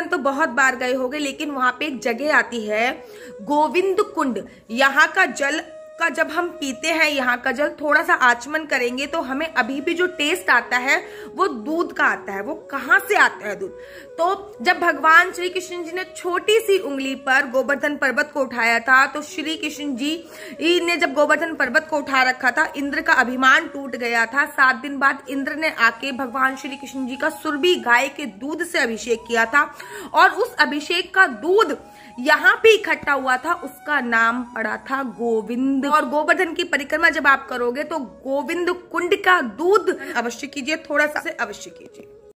उत्तराखंड तो बहुत बार गए होंगे लेकिन वहां पे एक जगह आती है गोविंद कुंड यहाँ का जल का जब हम पीते हैं यहाँ का जल थोड़ा सा आचमन करेंगे तो हमें अभी भी जो टेस्ट आता है वो दूध का आता है वो कहाँ से आता है दूध तो जब भगवान श्री कृष्ण जी ने छोटी सी उंगली पर गोवर्धन पर्वत को उठाया था तो श्री कृष्ण जी ने जब गोवर्धन पर्वत को उठा रखा था इंद्र का अभिमान टूट गया था सात दिन बाद इंद्र ने आके भगवान श्री कृष्ण जी का सुरभि गाय के दूध से अभिषेक किया था और उस अभिषेक का दूध यहाँ पे इकट्ठा हुआ था उसका नाम पड़ा था गोविंद और गोवर्धन की परिक्रमा जब आप करोगे तो गोविंद कुंड का दूध अवश्य कीजिए थोड़ा सा अवश्य कीजिए